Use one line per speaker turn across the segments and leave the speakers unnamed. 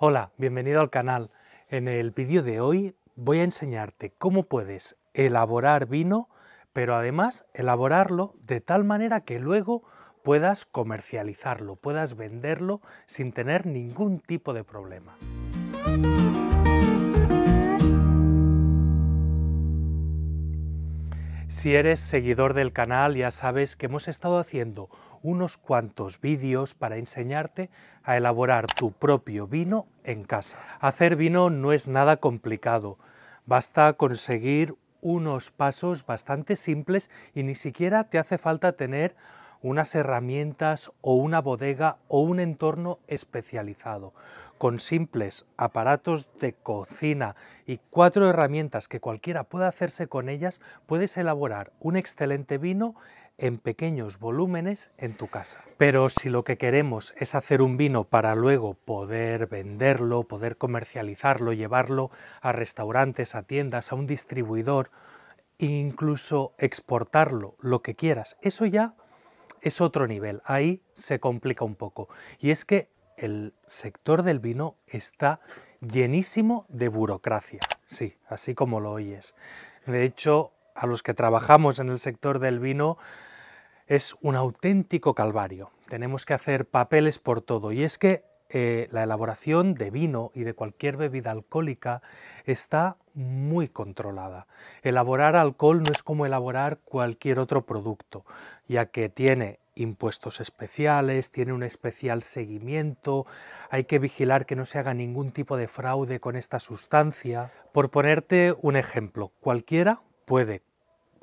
Hola, bienvenido al canal. En el vídeo de hoy voy a enseñarte cómo puedes elaborar vino, pero además elaborarlo de tal manera que luego puedas comercializarlo, puedas venderlo sin tener ningún tipo de problema. Si eres seguidor del canal ya sabes que hemos estado haciendo unos cuantos vídeos para enseñarte a elaborar tu propio vino en casa. Hacer vino no es nada complicado, basta conseguir unos pasos bastante simples y ni siquiera te hace falta tener unas herramientas o una bodega o un entorno especializado. Con simples aparatos de cocina y cuatro herramientas que cualquiera pueda hacerse con ellas, puedes elaborar un excelente vino en pequeños volúmenes en tu casa. Pero si lo que queremos es hacer un vino para luego poder venderlo, poder comercializarlo, llevarlo a restaurantes, a tiendas, a un distribuidor, incluso exportarlo, lo que quieras, eso ya es otro nivel. Ahí se complica un poco. Y es que el sector del vino está llenísimo de burocracia. Sí, así como lo oyes. De hecho, a los que trabajamos en el sector del vino, es un auténtico calvario. Tenemos que hacer papeles por todo. Y es que eh, la elaboración de vino y de cualquier bebida alcohólica está muy controlada. Elaborar alcohol no es como elaborar cualquier otro producto, ya que tiene impuestos especiales, tiene un especial seguimiento, hay que vigilar que no se haga ningún tipo de fraude con esta sustancia. Por ponerte un ejemplo, cualquiera puede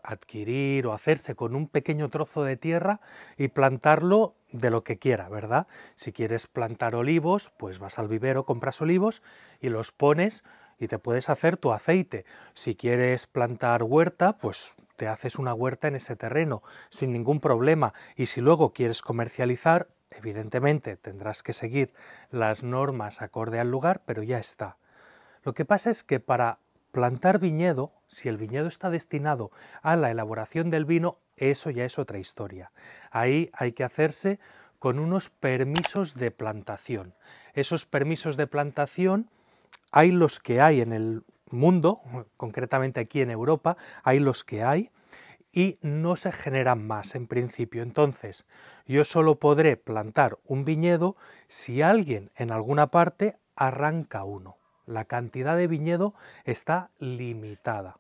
adquirir o hacerse con un pequeño trozo de tierra y plantarlo de lo que quiera, ¿verdad? Si quieres plantar olivos, pues vas al vivero, compras olivos y los pones y te puedes hacer tu aceite. Si quieres plantar huerta, pues te haces una huerta en ese terreno sin ningún problema. Y si luego quieres comercializar, evidentemente tendrás que seguir las normas acorde al lugar, pero ya está. Lo que pasa es que para Plantar viñedo, si el viñedo está destinado a la elaboración del vino, eso ya es otra historia. Ahí hay que hacerse con unos permisos de plantación. Esos permisos de plantación hay los que hay en el mundo, concretamente aquí en Europa, hay los que hay y no se generan más en principio. Entonces, yo solo podré plantar un viñedo si alguien en alguna parte arranca uno. La cantidad de viñedo está limitada.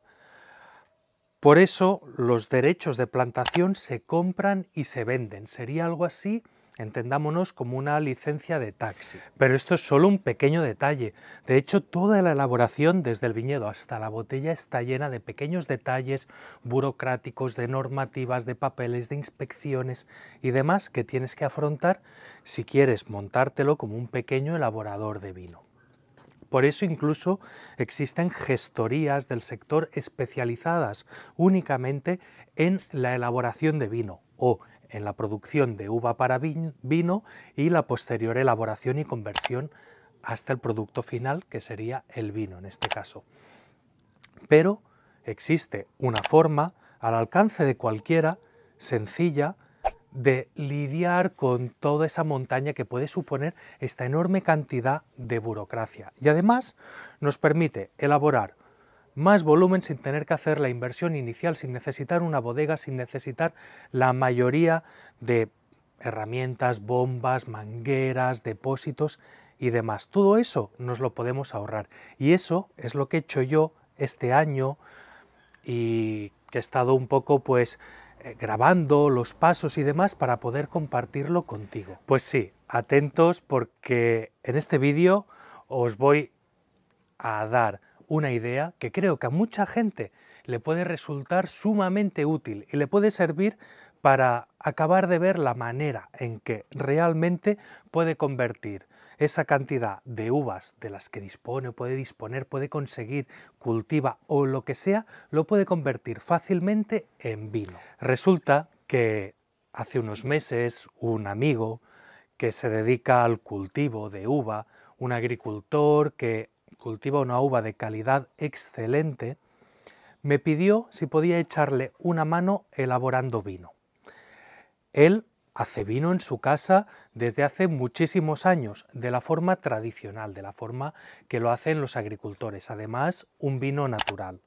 Por eso los derechos de plantación se compran y se venden. Sería algo así, entendámonos, como una licencia de taxi. Pero esto es solo un pequeño detalle. De hecho, toda la elaboración, desde el viñedo hasta la botella, está llena de pequeños detalles burocráticos, de normativas, de papeles, de inspecciones y demás que tienes que afrontar si quieres montártelo como un pequeño elaborador de vino. Por eso incluso existen gestorías del sector especializadas únicamente en la elaboración de vino o en la producción de uva para vino y la posterior elaboración y conversión hasta el producto final, que sería el vino en este caso. Pero existe una forma al alcance de cualquiera, sencilla, de lidiar con toda esa montaña que puede suponer esta enorme cantidad de burocracia. Y además nos permite elaborar más volumen sin tener que hacer la inversión inicial, sin necesitar una bodega, sin necesitar la mayoría de herramientas, bombas, mangueras, depósitos y demás. Todo eso nos lo podemos ahorrar. Y eso es lo que he hecho yo este año y que he estado un poco pues eh, grabando los pasos y demás para poder compartirlo contigo. Pues sí, atentos porque en este vídeo os voy a dar una idea que creo que a mucha gente le puede resultar sumamente útil y le puede servir para acabar de ver la manera en que realmente puede convertir esa cantidad de uvas de las que dispone, puede disponer, puede conseguir, cultiva o lo que sea, lo puede convertir fácilmente en vino. Resulta que hace unos meses un amigo que se dedica al cultivo de uva, un agricultor que cultiva una uva de calidad excelente, me pidió si podía echarle una mano elaborando vino. Él hace vino en su casa desde hace muchísimos años, de la forma tradicional, de la forma que lo hacen los agricultores. Además, un vino natural.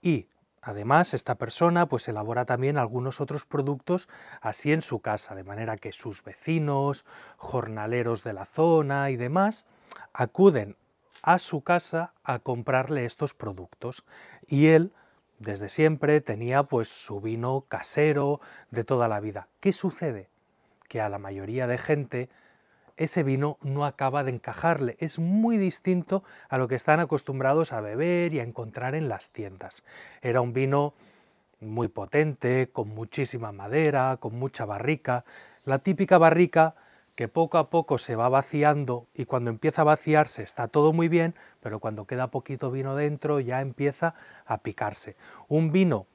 Y Además, esta persona pues elabora también algunos otros productos así en su casa, de manera que sus vecinos, jornaleros de la zona y demás acuden a su casa a comprarle estos productos y él desde siempre tenía pues su vino casero de toda la vida. ¿Qué sucede? Que a la mayoría de gente ese vino no acaba de encajarle, es muy distinto a lo que están acostumbrados a beber y a encontrar en las tiendas. Era un vino muy potente, con muchísima madera, con mucha barrica, la típica barrica que poco a poco se va vaciando y cuando empieza a vaciarse está todo muy bien, pero cuando queda poquito vino dentro ya empieza a picarse. Un vino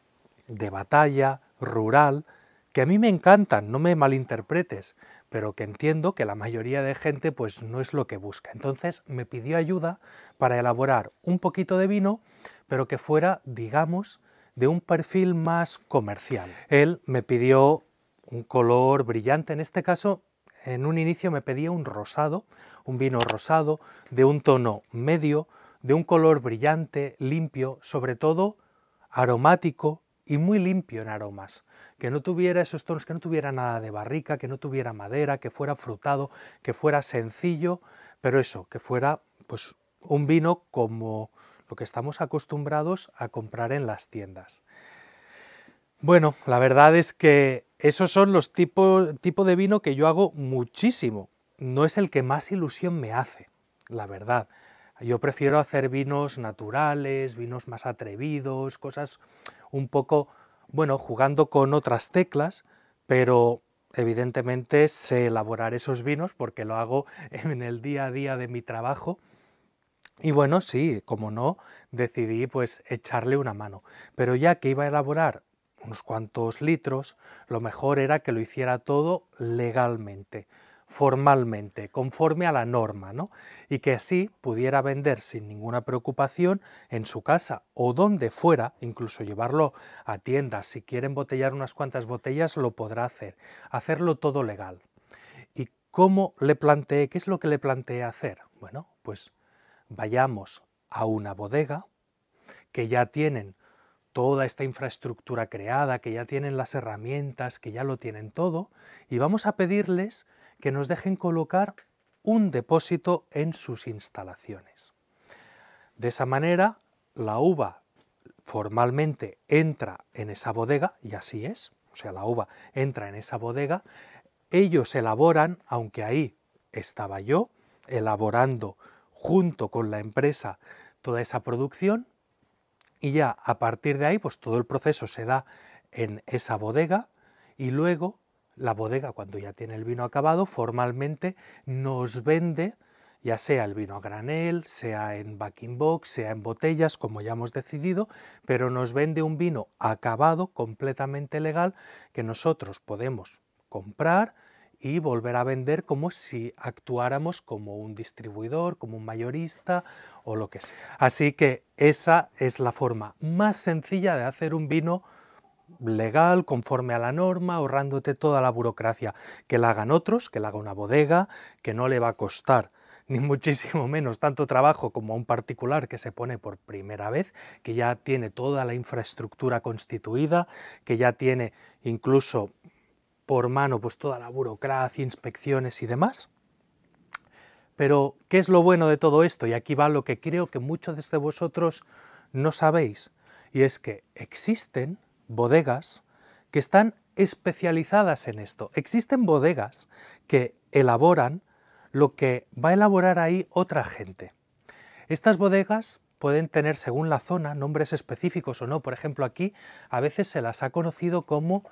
de batalla, rural, que a mí me encantan, no me malinterpretes, pero que entiendo que la mayoría de gente pues no es lo que busca. Entonces me pidió ayuda para elaborar un poquito de vino, pero que fuera, digamos, de un perfil más comercial. Él me pidió un color brillante, en este caso en un inicio me pedía un rosado, un vino rosado, de un tono medio, de un color brillante, limpio, sobre todo aromático y muy limpio en aromas, que no tuviera esos tonos, que no tuviera nada de barrica, que no tuviera madera, que fuera frutado, que fuera sencillo, pero eso, que fuera pues un vino como lo que estamos acostumbrados a comprar en las tiendas. Bueno, la verdad es que esos son los tipos tipo de vino que yo hago muchísimo. No es el que más ilusión me hace, la verdad. Yo prefiero hacer vinos naturales, vinos más atrevidos, cosas un poco, bueno, jugando con otras teclas, pero evidentemente sé elaborar esos vinos porque lo hago en el día a día de mi trabajo. Y bueno, sí, como no, decidí pues echarle una mano. Pero ya que iba a elaborar unos cuantos litros, lo mejor era que lo hiciera todo legalmente, formalmente, conforme a la norma, ¿no? Y que así pudiera vender sin ninguna preocupación en su casa o donde fuera, incluso llevarlo a tiendas, si quiere botellar unas cuantas botellas lo podrá hacer, hacerlo todo legal. ¿Y cómo le planteé, qué es lo que le planteé hacer? Bueno, pues vayamos a una bodega que ya tienen toda esta infraestructura creada, que ya tienen las herramientas, que ya lo tienen todo, y vamos a pedirles que nos dejen colocar un depósito en sus instalaciones. De esa manera, la uva formalmente entra en esa bodega, y así es, o sea, la uva entra en esa bodega, ellos elaboran, aunque ahí estaba yo, elaborando junto con la empresa toda esa producción, y ya a partir de ahí pues todo el proceso se da en esa bodega y luego la bodega cuando ya tiene el vino acabado formalmente nos vende ya sea el vino a granel, sea en backing box, sea en botellas, como ya hemos decidido, pero nos vende un vino acabado, completamente legal, que nosotros podemos comprar, y volver a vender como si actuáramos como un distribuidor, como un mayorista o lo que sea. Así que esa es la forma más sencilla de hacer un vino legal, conforme a la norma, ahorrándote toda la burocracia. Que la hagan otros, que la haga una bodega, que no le va a costar ni muchísimo menos tanto trabajo como a un particular que se pone por primera vez, que ya tiene toda la infraestructura constituida, que ya tiene incluso por mano pues toda la burocracia, inspecciones y demás. Pero, ¿qué es lo bueno de todo esto? Y aquí va lo que creo que muchos de vosotros no sabéis, y es que existen bodegas que están especializadas en esto. Existen bodegas que elaboran lo que va a elaborar ahí otra gente. Estas bodegas pueden tener, según la zona, nombres específicos o no. Por ejemplo, aquí a veces se las ha conocido como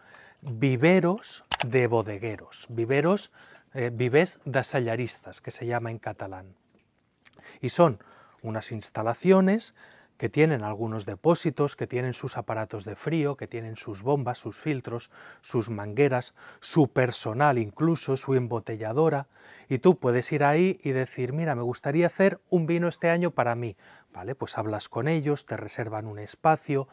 viveros de bodegueros, viveros, vives eh, vives dasallaristas, que se llama en catalán. Y son unas instalaciones que tienen algunos depósitos, que tienen sus aparatos de frío, que tienen sus bombas, sus filtros, sus mangueras, su personal incluso, su embotelladora, y tú puedes ir ahí y decir, mira, me gustaría hacer un vino este año para mí. Vale, pues hablas con ellos, te reservan un espacio,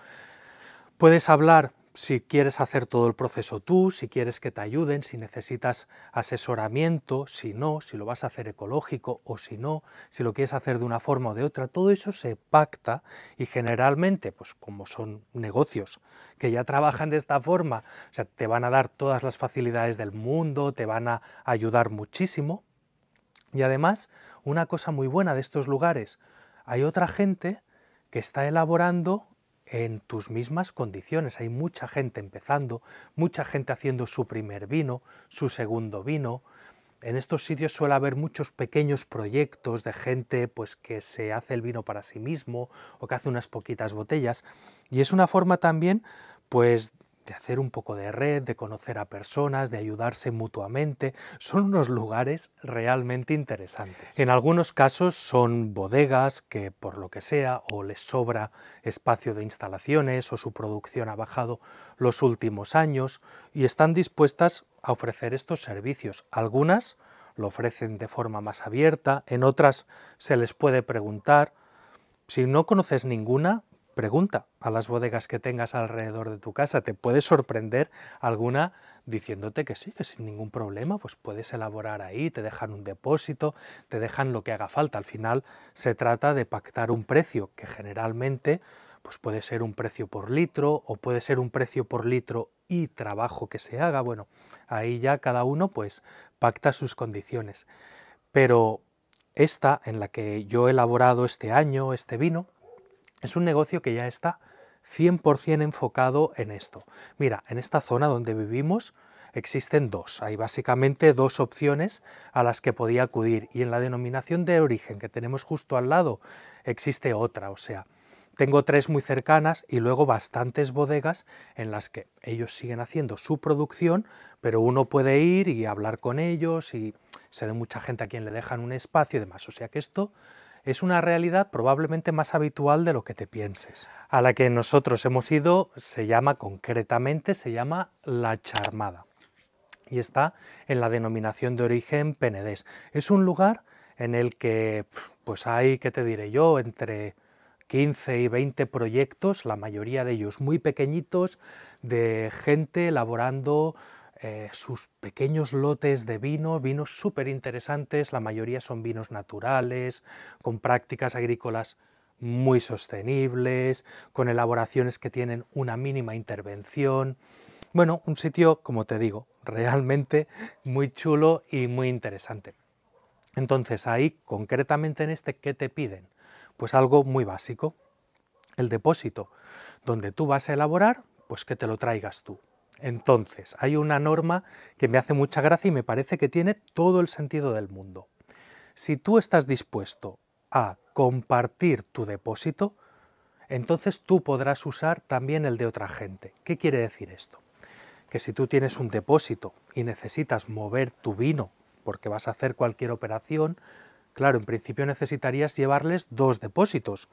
puedes hablar si quieres hacer todo el proceso tú, si quieres que te ayuden, si necesitas asesoramiento, si no, si lo vas a hacer ecológico o si no, si lo quieres hacer de una forma o de otra, todo eso se pacta y generalmente, pues como son negocios que ya trabajan de esta forma, o sea, te van a dar todas las facilidades del mundo, te van a ayudar muchísimo. Y además, una cosa muy buena de estos lugares, hay otra gente que está elaborando en tus mismas condiciones. Hay mucha gente empezando, mucha gente haciendo su primer vino, su segundo vino. En estos sitios suele haber muchos pequeños proyectos de gente pues que se hace el vino para sí mismo o que hace unas poquitas botellas y es una forma también pues de hacer un poco de red, de conocer a personas, de ayudarse mutuamente. Son unos lugares realmente interesantes. En algunos casos son bodegas que por lo que sea o les sobra espacio de instalaciones o su producción ha bajado los últimos años y están dispuestas a ofrecer estos servicios. Algunas lo ofrecen de forma más abierta, en otras se les puede preguntar. Si no conoces ninguna, Pregunta a las bodegas que tengas alrededor de tu casa. Te puede sorprender alguna diciéndote que sí, que sin ningún problema, pues puedes elaborar ahí, te dejan un depósito, te dejan lo que haga falta. Al final se trata de pactar un precio que generalmente pues puede ser un precio por litro o puede ser un precio por litro y trabajo que se haga. Bueno, ahí ya cada uno pues pacta sus condiciones. Pero esta en la que yo he elaborado este año, este vino, es un negocio que ya está 100% enfocado en esto. Mira, en esta zona donde vivimos existen dos. Hay básicamente dos opciones a las que podía acudir y en la denominación de origen que tenemos justo al lado existe otra. O sea, tengo tres muy cercanas y luego bastantes bodegas en las que ellos siguen haciendo su producción, pero uno puede ir y hablar con ellos y se da mucha gente a quien le dejan un espacio y demás. O sea que esto es una realidad probablemente más habitual de lo que te pienses. A la que nosotros hemos ido se llama concretamente, se llama La Charmada y está en la denominación de origen Penedés. Es un lugar en el que pues hay, que te diré yo?, entre 15 y 20 proyectos, la mayoría de ellos muy pequeñitos, de gente elaborando eh, sus pequeños lotes de vino, vinos súper interesantes, la mayoría son vinos naturales, con prácticas agrícolas muy sostenibles, con elaboraciones que tienen una mínima intervención. Bueno, un sitio, como te digo, realmente muy chulo y muy interesante. Entonces ahí, concretamente en este, ¿qué te piden? Pues algo muy básico, el depósito, donde tú vas a elaborar, pues que te lo traigas tú. Entonces, hay una norma que me hace mucha gracia y me parece que tiene todo el sentido del mundo. Si tú estás dispuesto a compartir tu depósito, entonces tú podrás usar también el de otra gente. ¿Qué quiere decir esto? Que si tú tienes un depósito y necesitas mover tu vino porque vas a hacer cualquier operación, claro, en principio necesitarías llevarles dos depósitos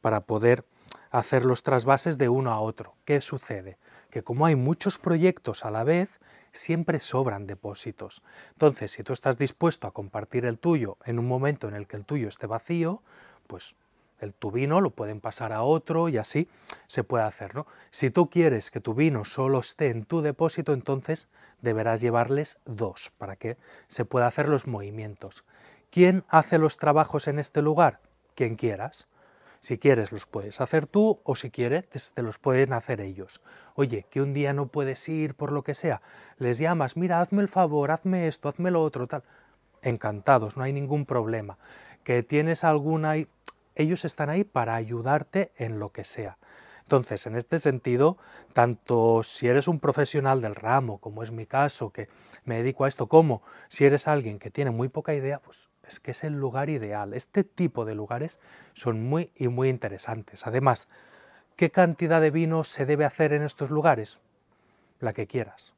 para poder hacer los trasvases de uno a otro. ¿Qué sucede? Que como hay muchos proyectos a la vez, siempre sobran depósitos. Entonces, si tú estás dispuesto a compartir el tuyo en un momento en el que el tuyo esté vacío, pues el tu vino lo pueden pasar a otro y así se puede hacer, Si tú quieres que tu vino solo esté en tu depósito, entonces deberás llevarles dos para que se pueda hacer los movimientos. ¿Quién hace los trabajos en este lugar? Quien quieras. Si quieres los puedes hacer tú o si quieres te los pueden hacer ellos. Oye, que un día no puedes ir por lo que sea, les llamas, mira, hazme el favor, hazme esto, hazme lo otro, tal. Encantados, no hay ningún problema. Que tienes alguna... Ellos están ahí para ayudarte en lo que sea. Entonces, en este sentido, tanto si eres un profesional del ramo, como es mi caso, que me dedico a esto, como si eres alguien que tiene muy poca idea, pues es que es el lugar ideal. Este tipo de lugares son muy y muy interesantes. Además, ¿qué cantidad de vino se debe hacer en estos lugares? La que quieras.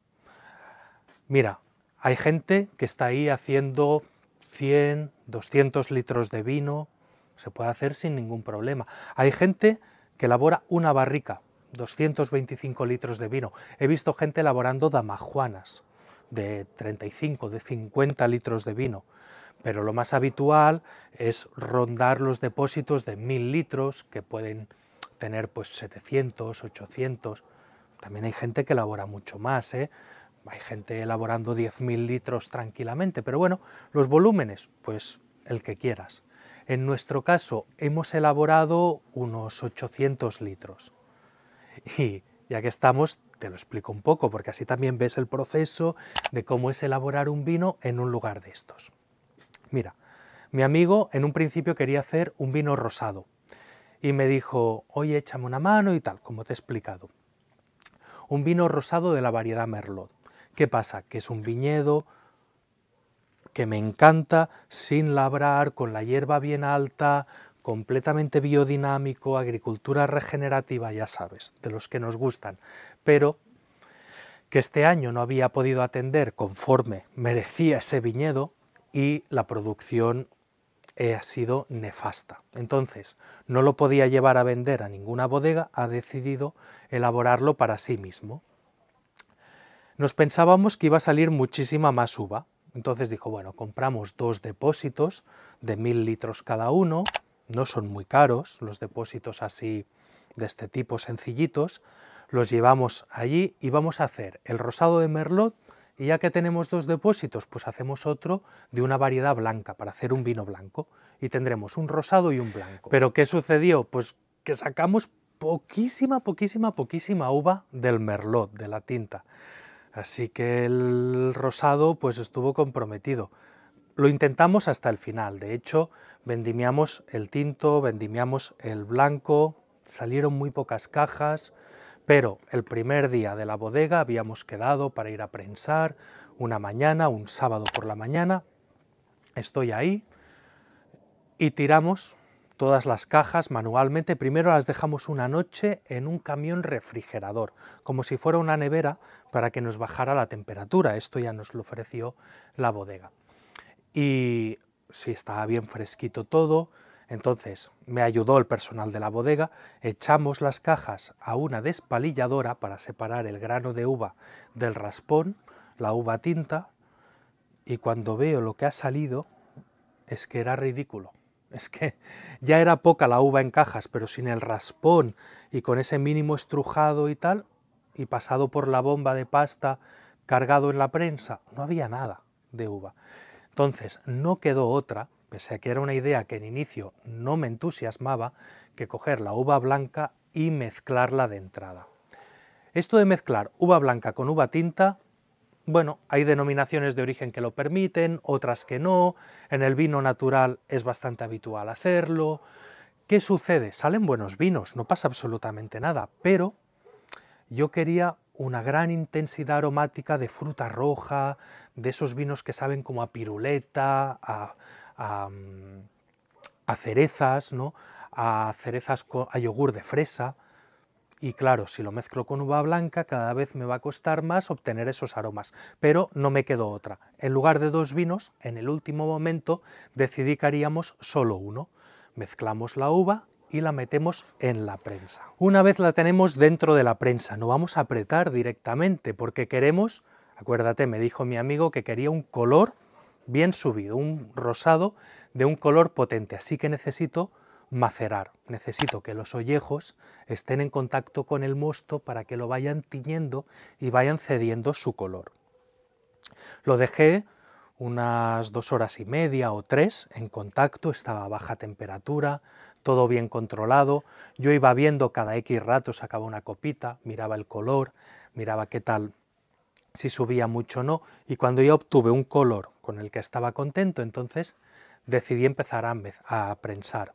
Mira, hay gente que está ahí haciendo 100, 200 litros de vino, se puede hacer sin ningún problema. Hay gente que elabora una barrica, 225 litros de vino. He visto gente elaborando damajuanas de 35, de 50 litros de vino, pero lo más habitual es rondar los depósitos de 1000 litros que pueden tener pues 700, 800. También hay gente que elabora mucho más, ¿eh? hay gente elaborando 10.000 litros tranquilamente, pero bueno, los volúmenes, pues el que quieras. En nuestro caso hemos elaborado unos 800 litros. Y ya que estamos, te lo explico un poco, porque así también ves el proceso de cómo es elaborar un vino en un lugar de estos. Mira, mi amigo en un principio quería hacer un vino rosado y me dijo, oye, échame una mano y tal, como te he explicado. Un vino rosado de la variedad Merlot. ¿Qué pasa? Que es un viñedo que me encanta, sin labrar, con la hierba bien alta, completamente biodinámico, agricultura regenerativa, ya sabes, de los que nos gustan, pero que este año no había podido atender conforme merecía ese viñedo y la producción eh, ha sido nefasta. Entonces, no lo podía llevar a vender a ninguna bodega, ha decidido elaborarlo para sí mismo. Nos pensábamos que iba a salir muchísima más uva, entonces dijo, bueno, compramos dos depósitos de mil litros cada uno, no son muy caros los depósitos así de este tipo sencillitos, los llevamos allí y vamos a hacer el rosado de merlot y ya que tenemos dos depósitos, pues hacemos otro de una variedad blanca para hacer un vino blanco y tendremos un rosado y un blanco. Pero ¿qué sucedió? Pues que sacamos poquísima, poquísima, poquísima uva del merlot, de la tinta. Así que el rosado pues estuvo comprometido. Lo intentamos hasta el final, de hecho vendimiamos el tinto, vendimiamos el blanco, salieron muy pocas cajas, pero el primer día de la bodega habíamos quedado para ir a prensar una mañana, un sábado por la mañana, estoy ahí y tiramos todas las cajas manualmente. Primero las dejamos una noche en un camión refrigerador, como si fuera una nevera para que nos bajara la temperatura. Esto ya nos lo ofreció la bodega. Y si estaba bien fresquito todo, entonces me ayudó el personal de la bodega, echamos las cajas a una despalilladora para separar el grano de uva del raspón, la uva tinta, y cuando veo lo que ha salido, es que era ridículo. Es que ya era poca la uva en cajas, pero sin el raspón y con ese mínimo estrujado y tal, y pasado por la bomba de pasta cargado en la prensa, no había nada de uva. Entonces, no quedó otra, pese a que era una idea que en inicio no me entusiasmaba, que coger la uva blanca y mezclarla de entrada. Esto de mezclar uva blanca con uva tinta bueno, hay denominaciones de origen que lo permiten, otras que no, en el vino natural es bastante habitual hacerlo. ¿Qué sucede? Salen buenos vinos, no pasa absolutamente nada, pero yo quería una gran intensidad aromática de fruta roja, de esos vinos que saben como a piruleta, a, mm, cerezas, ¿no? a cerezas a yogur de fresa. Y claro, si lo mezclo con uva blanca, cada vez me va a costar más obtener esos aromas, pero no me quedó otra. En lugar de dos vinos, en el último momento decidí que haríamos solo uno. Mezclamos la uva y la metemos en la prensa. Una vez la tenemos dentro de la prensa, no vamos a apretar directamente porque queremos, acuérdate, me dijo mi amigo que quería un color bien subido, un rosado de un color potente, así que necesito macerar. Necesito que los ollejos estén en contacto con el mosto para que lo vayan tiñendo y vayan cediendo su color. Lo dejé unas dos horas y media o tres en contacto, estaba a baja temperatura, todo bien controlado, yo iba viendo cada X rato, sacaba una copita, miraba el color, miraba qué tal, si subía mucho o no, y cuando ya obtuve un color con el que estaba contento, entonces decidí empezar a, a prensar.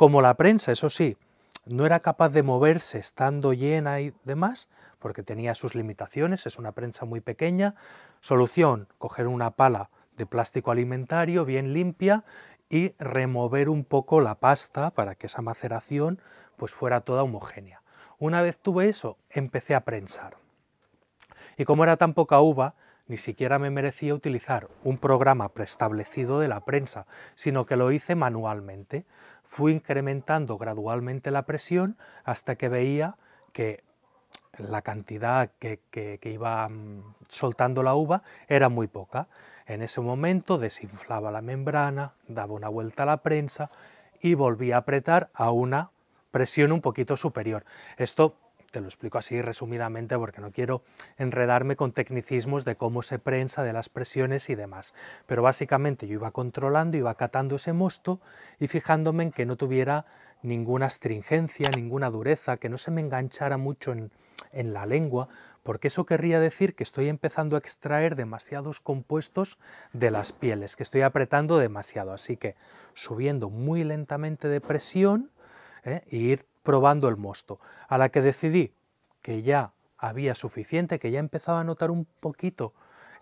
Como la prensa, eso sí, no era capaz de moverse estando llena y demás, porque tenía sus limitaciones, es una prensa muy pequeña. Solución, coger una pala de plástico alimentario bien limpia y remover un poco la pasta para que esa maceración pues fuera toda homogénea. Una vez tuve eso, empecé a prensar. Y como era tan poca uva, ni siquiera me merecía utilizar un programa preestablecido de la prensa, sino que lo hice manualmente fui incrementando gradualmente la presión hasta que veía que la cantidad que, iba mm, soltando la uva era muy poca. En ese momento desinflaba la membrana, daba una vuelta a la prensa y volvía a apretar a una presión un poquito superior. Esto te lo explico así resumidamente porque no quiero enredarme con tecnicismos de cómo se prensa, de las presiones y demás. Pero básicamente yo iba controlando, iba catando ese mosto y fijándome en que no tuviera ninguna astringencia, ninguna dureza, que no se me enganchara mucho en, en la lengua, porque eso querría decir que estoy empezando a extraer demasiados compuestos de las pieles, que estoy apretando demasiado. Así que subiendo muy lentamente de presión, ¿eh? ir probando el mosto. A la que decidí que ya había suficiente, que ya empezaba a notar un poquito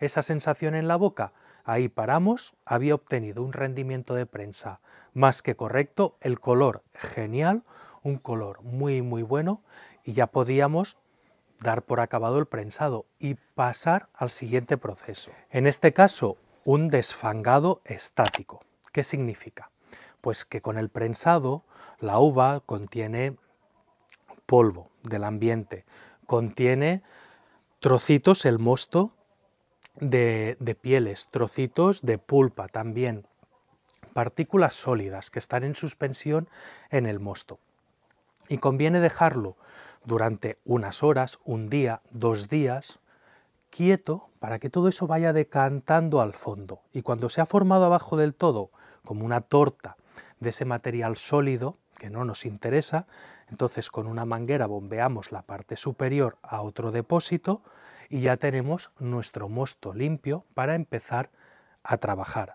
esa sensación en la boca, ahí paramos, había obtenido un rendimiento de prensa más que correcto, el color genial, un color muy muy bueno y ya podíamos dar por acabado el prensado y pasar al siguiente proceso. En este caso, un desfangado estático. ¿Qué significa? Pues que con el prensado la uva contiene polvo del ambiente, contiene trocitos, el mosto de, de pieles, trocitos de pulpa también, partículas sólidas que están en suspensión en el mosto. Y conviene dejarlo durante unas horas, un día, dos días, quieto para que todo eso vaya decantando al fondo. Y cuando se ha formado abajo del todo, como una torta, de ese material sólido que no nos interesa, entonces con una manguera bombeamos la parte superior a otro depósito y ya tenemos nuestro mosto limpio para empezar a trabajar.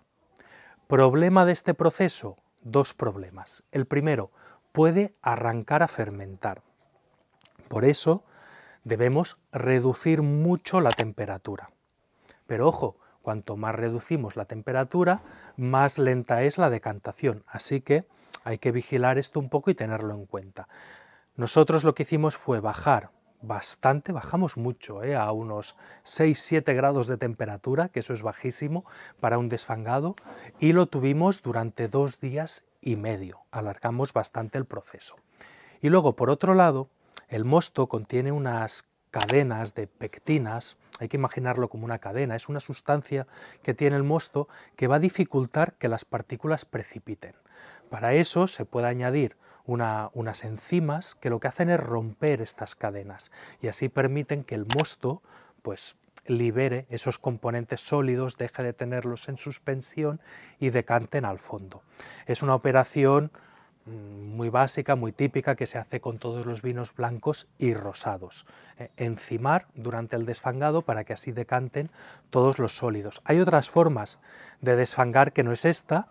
Problema de este proceso, dos problemas. El primero, puede arrancar a fermentar. Por eso debemos reducir mucho la temperatura. Pero ojo, Cuanto más reducimos la temperatura, más lenta es la decantación, así que hay que vigilar esto un poco y tenerlo en cuenta. Nosotros lo que hicimos fue bajar bastante, bajamos mucho, ¿eh? a unos 6-7 grados de temperatura, que eso es bajísimo para un desfangado, y lo tuvimos durante dos días y medio. Alargamos bastante el proceso. Y luego, por otro lado, el mosto contiene unas cadenas de pectinas, hay que imaginarlo como una cadena, es una sustancia que tiene el mosto que va a dificultar que las partículas precipiten. Para eso se puede añadir unas enzimas que lo que hacen es romper estas cadenas y así permiten que el mosto pues, libere esos componentes sólidos, deje de tenerlos en suspensión y decanten al fondo. Es una operación Mm, muy básica, muy típica, que se hace con todos los vinos blancos y rosados. Eh, encimar durante el desfangado para que así decanten todos los sólidos. Hay otras formas de desfangar que no es esta,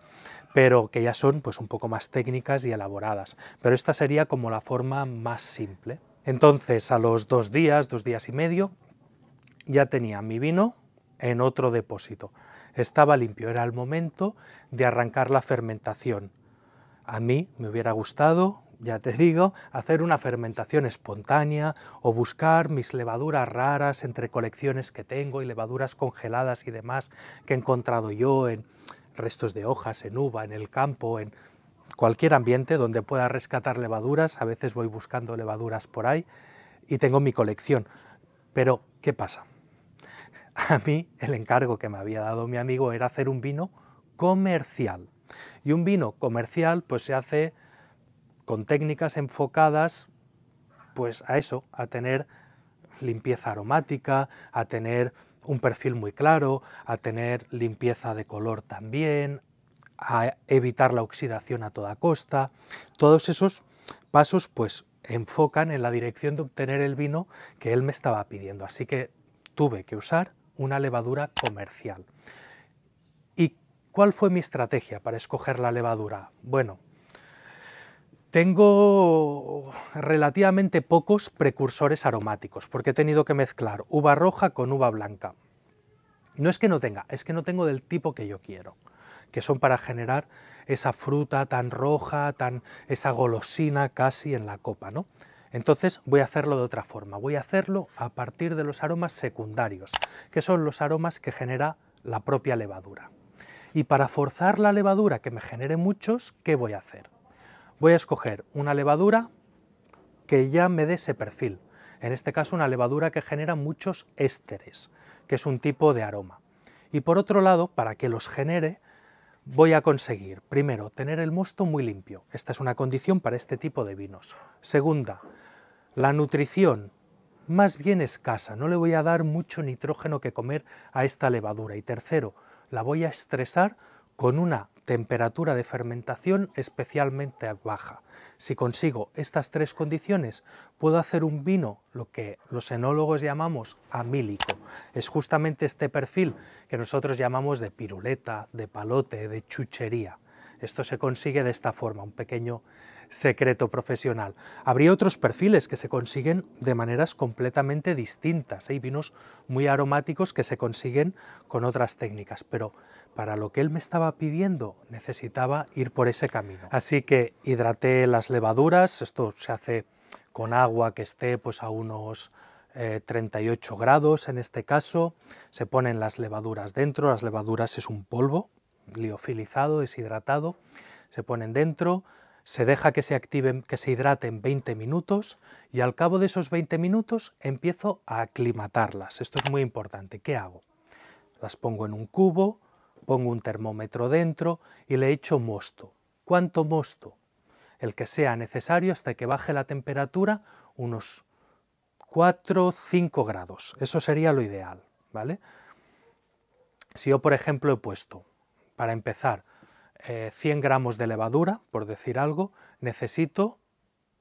pero que ya son pues, un poco más técnicas y elaboradas. Pero esta sería como la forma más simple. Entonces, a los dos días, dos días y medio, ya tenía mi vino en otro depósito. Estaba limpio, era el momento de arrancar la fermentación a mí me hubiera gustado, ya te digo, hacer una fermentación espontánea o buscar mis levaduras raras entre colecciones que tengo y levaduras congeladas y demás que he encontrado yo en restos de hojas, en uva, en el campo, en cualquier ambiente donde pueda rescatar levaduras. A veces voy buscando levaduras por ahí y tengo mi colección. Pero, ¿qué pasa? A mí el encargo que me había dado mi amigo era hacer un vino comercial. Y un vino comercial pues se hace con técnicas enfocadas pues a eso, a tener limpieza aromática, a tener un perfil muy claro, a tener limpieza de color también, a evitar la oxidación a toda costa. Todos esos pasos pues enfocan en la dirección de obtener el vino que él me estaba pidiendo. Así que tuve que usar una levadura comercial. ¿Cuál fue mi estrategia para escoger la levadura? Bueno, tengo relativamente pocos precursores aromáticos, porque he tenido que mezclar uva roja con uva blanca. No es que no tenga, es que no tengo del tipo que yo quiero, que son para generar esa fruta tan roja, tan esa golosina casi en la copa, ¿no? Entonces voy a hacerlo de otra forma, voy a hacerlo a partir de los aromas secundarios, que son los aromas que genera la propia levadura. Y para forzar la levadura que me genere muchos, ¿qué voy a hacer? Voy a escoger una levadura que ya me dé ese perfil. En este caso una levadura que genera muchos ésteres, que es un tipo de aroma. Y por otro lado, para que los genere, voy a conseguir, primero, tener el mosto muy limpio. Esta es una condición para este tipo de vinos. Segunda, la nutrición más bien escasa, no le voy a dar mucho nitrógeno que comer a esta levadura. Y tercero, la voy a estresar con una temperatura de fermentación especialmente baja. Si consigo estas tres condiciones, puedo hacer un vino, lo que los enólogos llamamos amílico. Es justamente este perfil que nosotros llamamos de piruleta, de palote, de chuchería. Esto se consigue de esta forma, un pequeño secreto profesional. Habría otros perfiles que se consiguen de maneras completamente distintas. Hay vinos muy aromáticos que se consiguen con otras técnicas, pero para lo que él me estaba pidiendo necesitaba ir por ese camino. Así que hidraté las levaduras, esto se hace con agua que esté pues a unos 38 eh, grados en este caso, se ponen las levaduras dentro, las levaduras es un polvo liofilizado, deshidratado, se ponen dentro, se deja que se activen, que se hidraten 20 minutos y al cabo de esos 20 minutos empiezo a aclimatarlas. Esto es muy importante. ¿Qué hago? Las pongo en un cubo, pongo un termómetro dentro y le echo mosto. ¿Cuánto mosto? El que sea necesario hasta que baje la temperatura unos 4 5 grados. Eso sería lo ideal, ¿vale? Si yo, por ejemplo, he puesto, para empezar, 100 eh, gramos de levadura, por decir algo, necesito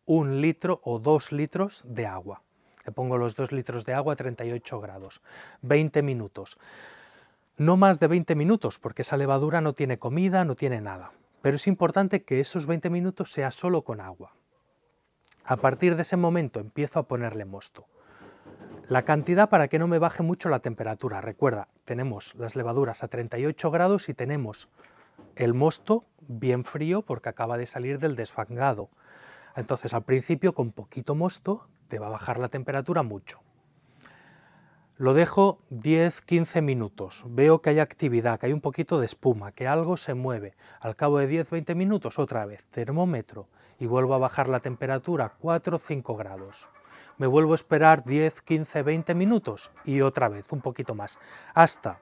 un litro o dos litros de agua. Le pongo los dos litros de agua a 38 grados, 20 minutos. No más de 20 minutos, porque esa levadura no tiene comida, no tiene nada. Pero es importante que esos 20 minutos sea solo con agua. A partir de ese momento empiezo a ponerle mosto. La cantidad para que no me baje mucho la temperatura. Recuerda, tenemos las levaduras a 38 grados y tenemos el mosto bien frío porque acaba de salir del desfangado. Entonces al principio con poquito mosto te va a bajar la temperatura mucho. Lo dejo 10-15 minutos, veo que hay actividad, que hay un poquito de espuma, que algo se mueve. Al cabo de 10-20 minutos otra vez termómetro y vuelvo a bajar la temperatura 4-5 grados. Me vuelvo a esperar 10, 15, 20 minutos y otra vez un poquito más, hasta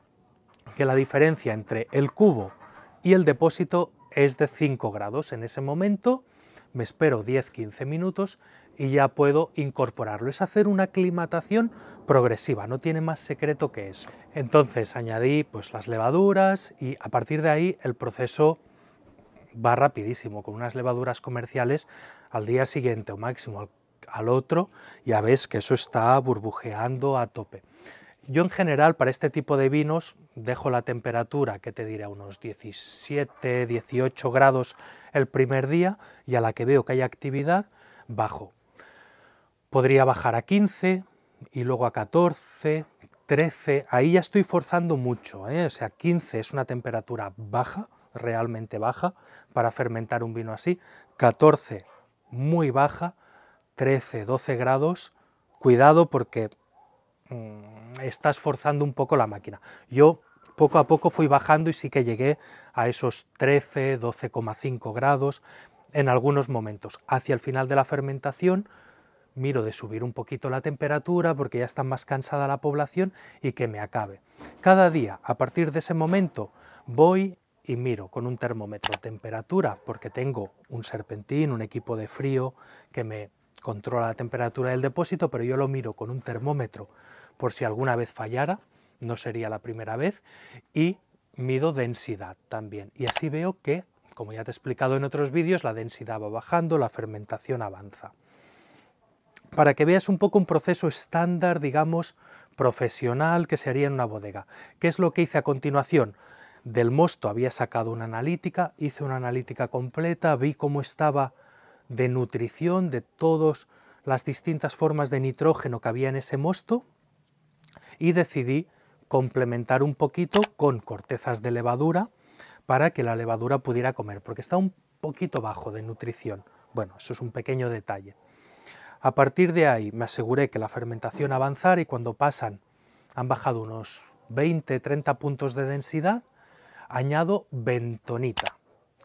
que la diferencia entre el cubo y el depósito es de 5 grados. En ese momento me espero 10-15 minutos y ya puedo incorporarlo. Es hacer una aclimatación progresiva, no tiene más secreto que eso. Entonces añadí pues, las levaduras y a partir de ahí el proceso va rapidísimo. Con unas levaduras comerciales al día siguiente o máximo al, al otro ya ves que eso está burbujeando a tope. Yo en general para este tipo de vinos dejo la temperatura, que te diré, unos 17, 18 grados el primer día y a la que veo que hay actividad, bajo. Podría bajar a 15 y luego a 14, 13, ahí ya estoy forzando mucho, ¿eh? o sea, 15 es una temperatura baja, realmente baja, para fermentar un vino así, 14 muy baja, 13, 12 grados, cuidado porque... Mm, estás forzando un poco la máquina. Yo poco a poco fui bajando y sí que llegué a esos 13, 12,5 grados en algunos momentos. Hacia el final de la fermentación miro de subir un poquito la temperatura porque ya está más cansada la población y que me acabe. Cada día, a partir de ese momento, voy y miro con un termómetro temperatura porque tengo un serpentín, un equipo de frío que me controla la temperatura del depósito, pero yo lo miro con un termómetro por si alguna vez fallara, no sería la primera vez, y mido densidad también. Y así veo que, como ya te he explicado en otros vídeos, la densidad va bajando, la fermentación avanza. Para que veas un poco un proceso estándar, digamos, profesional que se haría en una bodega. ¿Qué es lo que hice a continuación? Del mosto había sacado una analítica, hice una analítica completa, vi cómo estaba de nutrición de todas las distintas formas de nitrógeno que había en ese mosto, y decidí complementar un poquito con cortezas de levadura para que la levadura pudiera comer, porque está un poquito bajo de nutrición. Bueno, eso es un pequeño detalle. A partir de ahí me aseguré que la fermentación avanzara y cuando pasan, han bajado unos 20-30 puntos de densidad, añado bentonita.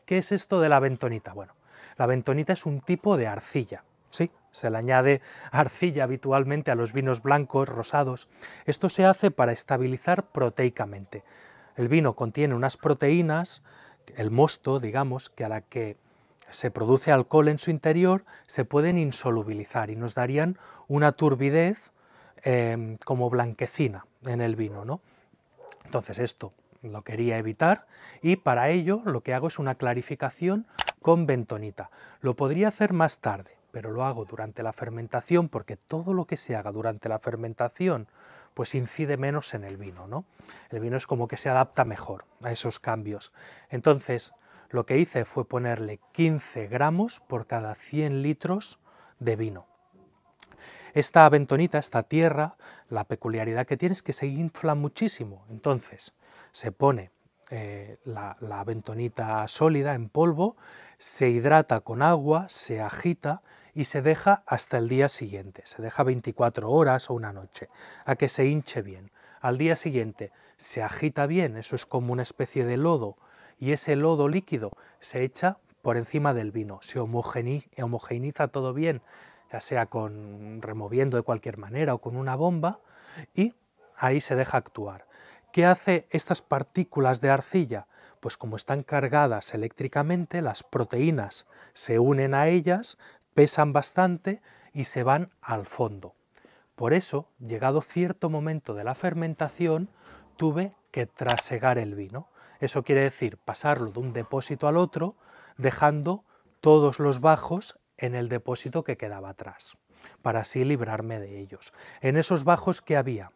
¿Qué es esto de la bentonita? Bueno, la bentonita es un tipo de arcilla. Sí, se le añade arcilla habitualmente a los vinos blancos, rosados. Esto se hace para estabilizar proteicamente. El vino contiene unas proteínas, el mosto, digamos, que a la que se produce alcohol en su interior, se pueden insolubilizar y nos darían una turbidez em, como blanquecina en el vino. ¿no? Entonces esto lo quería evitar y para ello lo que hago es una clarificación con bentonita. Lo podría hacer más tarde, pero lo hago durante la fermentación porque todo lo que se haga durante la fermentación pues incide menos en el vino, ¿no? El vino es como que se adapta mejor a esos cambios. Entonces, lo que hice fue ponerle 15 gramos por cada 100 litros de vino. Esta bentonita, esta tierra, la peculiaridad que tiene es que se infla muchísimo. Entonces, se pone eh, la, la bentonita sólida en polvo, se hidrata con agua, se agita y se deja hasta el día siguiente, se deja 24 horas o una noche, a que se hinche bien. Al día siguiente se agita bien, eso es como una especie de lodo, y ese lodo líquido se echa por encima del vino, se homogeneiza todo bien, ya sea con removiendo de cualquier manera o con una bomba, y ahí se deja actuar. ¿Qué hace estas partículas de arcilla? Pues como están cargadas eléctricamente, las proteínas se unen a ellas, pesan bastante y se van al fondo. Por eso, llegado cierto momento de la fermentación, tuve que trasegar el vino. Eso quiere decir pasarlo de un depósito al otro, dejando todos los bajos en el depósito que quedaba atrás, para así librarme de ellos. En esos bajos que había,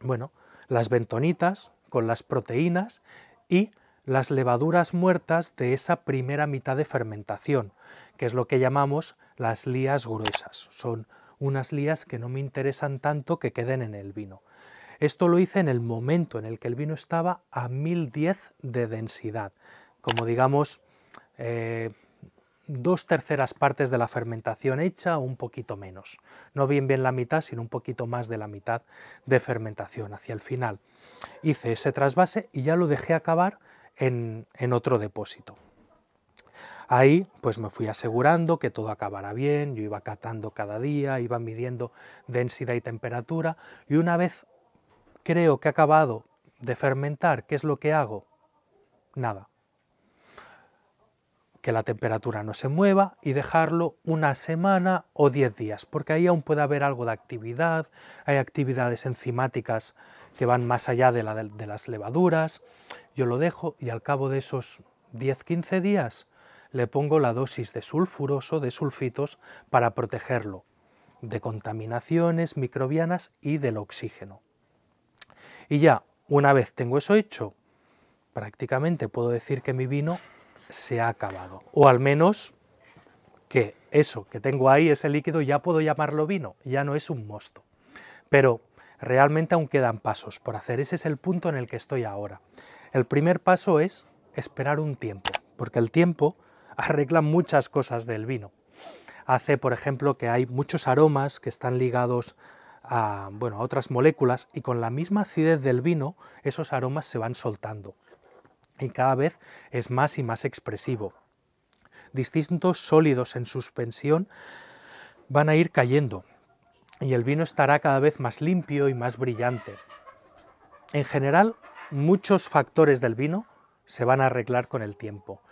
bueno, las bentonitas con las proteínas y las levaduras muertas de esa primera mitad de fermentación, que es lo que llamamos las lías gruesas. Son unas lías que no me interesan tanto que queden en el vino. Esto lo hice en el momento en el que el vino estaba a 1010 de densidad, como digamos eh, dos terceras partes de la fermentación hecha o un poquito menos. No bien bien la mitad, sino un poquito más de la mitad de fermentación hacia el final. Hice ese trasvase y ya lo dejé acabar en otro depósito. Ahí pues me fui asegurando que todo acabara bien, yo iba catando cada día, iba midiendo densidad y temperatura y una vez creo que ha acabado de fermentar, ¿qué es lo que hago? Nada. Que la temperatura no se mueva y dejarlo una semana o diez días, porque ahí aún puede haber algo de actividad, hay actividades enzimáticas que van más allá de, de las levaduras, yo lo dejo y al cabo de esos 10-15 días le pongo la dosis de sulfuroso, de sulfitos para protegerlo de contaminaciones microbianas y del oxígeno. Y ya, una vez tengo eso hecho, prácticamente puedo decir que mi vino se ha acabado. O al menos que eso que tengo ahí, ese líquido, ya puedo llamarlo vino, ya no es un mosto. Pero realmente aún quedan pasos por hacer, ese es el punto en el que estoy ahora. El primer paso es esperar un tiempo, porque el tiempo arregla muchas cosas del vino. Hace, por ejemplo, que hay muchos aromas que están ligados a, bueno, a otras moléculas y con la misma acidez del vino esos aromas se van soltando y cada vez es más y más expresivo. Distintos sólidos en suspensión van a ir cayendo y el vino estará cada vez más limpio y más brillante. En general, muchos factores del vino se van a arreglar con el tiempo.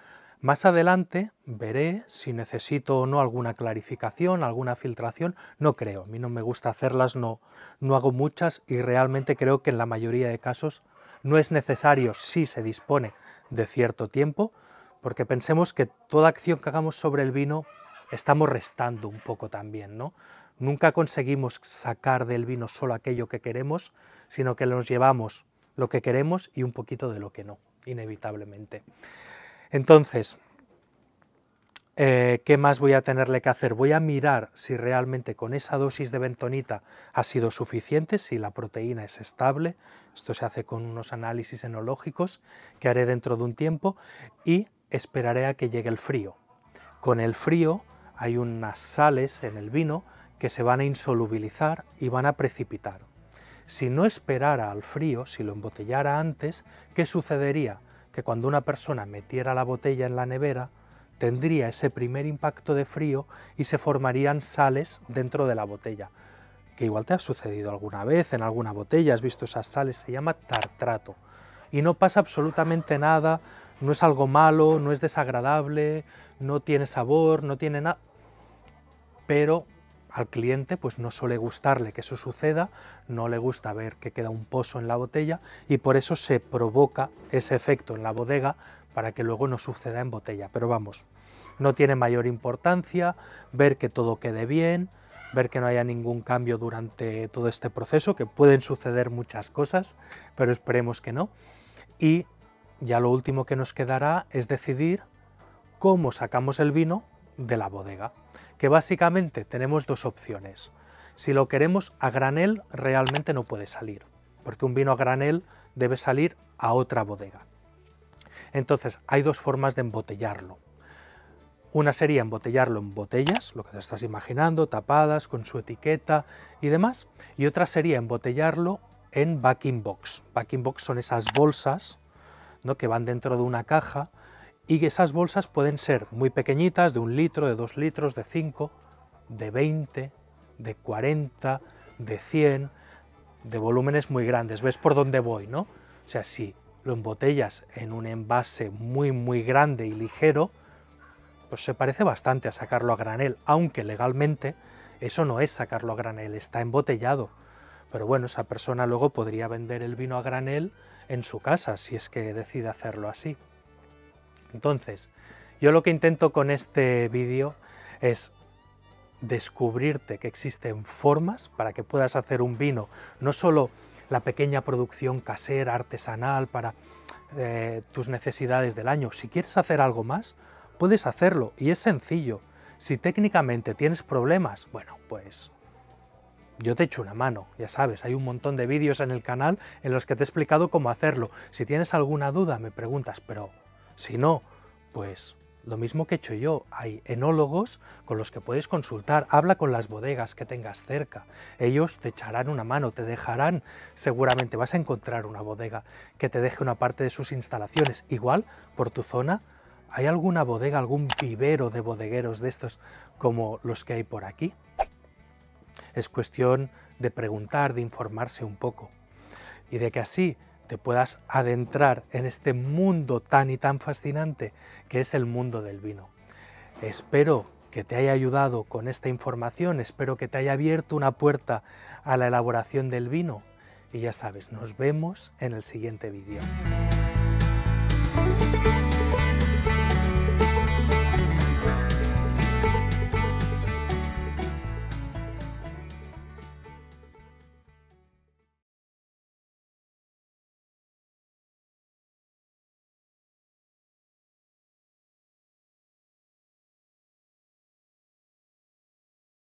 Más adelante veré si necesito o no alguna clarificación, alguna filtración. No creo, a mí no me gusta hacerlas, no, no hago muchas y realmente creo que en la mayoría de casos no es necesario si se dispone de cierto tiempo, porque pensemos que toda acción que hagamos sobre el vino estamos restando un poco también, ¿no? Nunca conseguimos sacar del vino solo aquello que queremos, sino que nos llevamos lo que queremos y un poquito de lo que no, inevitablemente. Entonces, eh, ¿qué más voy a tenerle que hacer? Voy a mirar si realmente con esa dosis de bentonita ha sido suficiente, si la proteína es estable. Esto se hace con unos análisis enológicos que haré dentro de un tiempo y esperaré a que llegue el frío. Con el frío hay unas sales en el vino que se van a insolubilizar y van a precipitar. Si no esperara al frío, si lo embotellara antes, ¿qué sucedería? que cuando una persona metiera la botella en la nevera, tendría ese primer impacto de frío y se formarían sales dentro de la botella. Que igual te ha sucedido alguna vez en alguna botella, has visto esas sales, se llama tartrato. Y no pasa absolutamente nada, no es algo malo, no es desagradable, no tiene sabor, no tiene nada. Pero al cliente pues no suele gustarle que eso suceda, no le gusta ver que queda un pozo en la botella y por eso se provoca ese efecto en la bodega para que luego no suceda en botella. Pero vamos, no tiene mayor importancia ver que todo quede bien, ver que no haya ningún cambio durante todo este proceso, que pueden suceder muchas cosas, pero esperemos que no. Y ya lo último que nos quedará es decidir cómo sacamos el vino de la bodega que básicamente tenemos dos opciones. Si lo queremos a granel, realmente no puede salir, porque un vino a granel debe salir a otra bodega. Entonces, hay dos formas de embotellarlo. Una sería embotellarlo en botellas, lo que te estás imaginando, tapadas, con su etiqueta y demás. Y otra sería embotellarlo en backing box. Backing box son esas bolsas ¿no? que van dentro de una caja y esas bolsas pueden ser muy pequeñitas, de un litro, de dos litros, de cinco, de veinte, de cuarenta, de cien, de volúmenes muy grandes. ¿Ves por dónde voy, no? O sea, si lo embotellas en un envase muy, muy grande y ligero, pues se parece bastante a sacarlo a granel, aunque legalmente eso no es sacarlo a granel, está embotellado. Pero bueno, esa persona luego podría vender el vino a granel en su casa, si es que decide hacerlo así. Entonces, yo lo que intento con este vídeo es descubrirte que existen formas para que puedas hacer un vino, no solo la pequeña producción casera, artesanal, para eh, tus necesidades del año. Si quieres hacer algo más, puedes hacerlo y es sencillo. Si técnicamente tienes problemas, bueno, pues yo te echo una mano, ya sabes, hay un montón de vídeos en el canal en los que te he explicado cómo hacerlo. Si tienes alguna duda, me preguntas, pero si no, pues lo mismo que he hecho yo, hay enólogos con los que puedes consultar, habla con las bodegas que tengas cerca, ellos te echarán una mano, te dejarán, seguramente vas a encontrar una bodega que te deje una parte de sus instalaciones, igual por tu zona ¿Hay alguna bodega, algún vivero de bodegueros de estos como los que hay por aquí? Es cuestión de preguntar, de informarse un poco. Y de que así te puedas adentrar en este mundo tan y tan fascinante que es el mundo del vino. Espero que te haya ayudado con esta información, espero que te haya abierto una puerta a la elaboración del vino y ya sabes, nos vemos en el siguiente vídeo.